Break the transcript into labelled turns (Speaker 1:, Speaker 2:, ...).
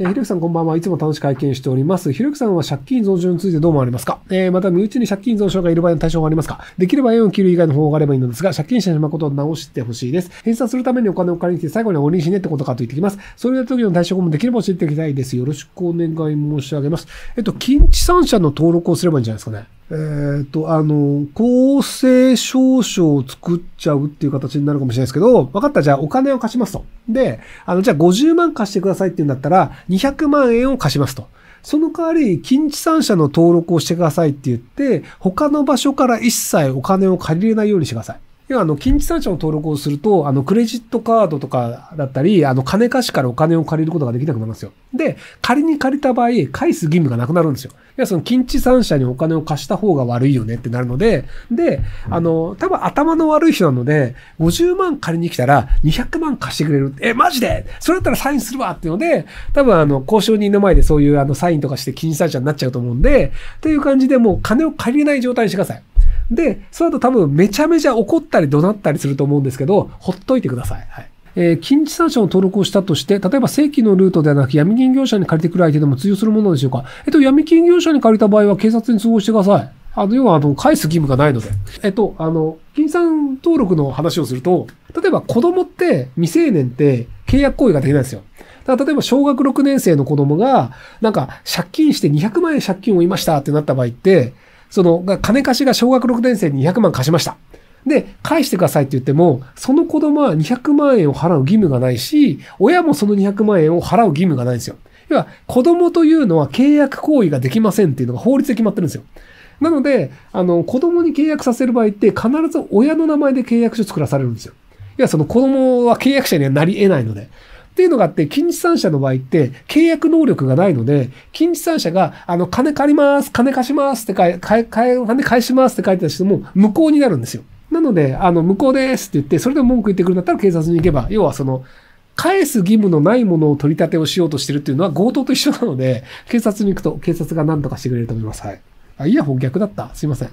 Speaker 1: えー、ひろゆきさんこんばんは。いつも楽しく拝見しております。ひろゆきさんは借金増収についてどう思われますかえー、また身内に借金増収がいる場合の対象がありますかできれば縁を切る以外の方法があればいいのですが、借金してしまうことを直してほしいです。返済するためにお金を借りに来て最後におりにしねってことかと言ってきます。そういた時の対処法もできれば教えていきたいです。よろしくお願い申し上げます。えっと、近地産者の登録をすればいいんじゃないですかね。えー、っと、あの、公正証書を作っちゃうっていう形になるかもしれないですけど、分かった、じゃあお金を貸しますと。で、あの、じゃあ50万貸してくださいって言うんだったら、200万円を貸しますと。その代わり、近地産者の登録をしてくださいって言って、他の場所から一切お金を借りれないようにしてください。要はあの、近地産者の登録をすると、あの、クレジットカードとかだったり、あの、金貸しからお金を借りることができなくなりますよ。で、仮に借りた場合、返す義務がなくなるんですよ。いや、その、近地産者にお金を貸した方が悪いよねってなるので、で、あの、多分頭の悪い人なので、50万借りに来たら200万貸してくれる。え、マジでそれだったらサインするわっていうので、多分あの、交渉人の前でそういうあの、サインとかして金地産者になっちゃうと思うんで、っていう感じでもう金を借りれない状態にしてください。で、その後多分めちゃめちゃ怒ったり怒鳴ったりすると思うんですけど、ほっといてください。はい。えー、近地産者の登録をしたとして、例えば正規のルートではなく闇金業者に借りてくる相手でも通用するものでしょうかえっと、闇金業者に借りた場合は警察に通報してください。あの、要は、あの、返す義務がないので。えっと、あの、金産登録の話をすると、例えば子供って、未成年って契約行為ができないんですよ。だから例えば小学6年生の子供が、なんか借金して200万円借金を負いましたってなった場合って、その、金貸しが小学6年生に200万貸しました。で、返してくださいって言っても、その子供は200万円を払う義務がないし、親もその200万円を払う義務がないんですよ。要は、子供というのは契約行為ができませんっていうのが法律で決まってるんですよ。なので、あの、子供に契約させる場合って、必ず親の名前で契約書作らされるんですよ。要は、その子供は契約者にはなり得ないので。っていうのがあって、金地参者の場合って、契約能力がないので、金地参者が、あの、金借ります、金貸しますって書い、かえ、金返しますって書いてた人も、無効になるんですよ。なので、あの、無効ですって言って、それでも文句言ってくるんだったら警察に行けば、要はその、返す義務のないものを取り立てをしようとしてるっていうのは強盗と一緒なので、警察に行くと警察が何とかしてくれると思います。はい。あ、イヤホン逆だった。すいません。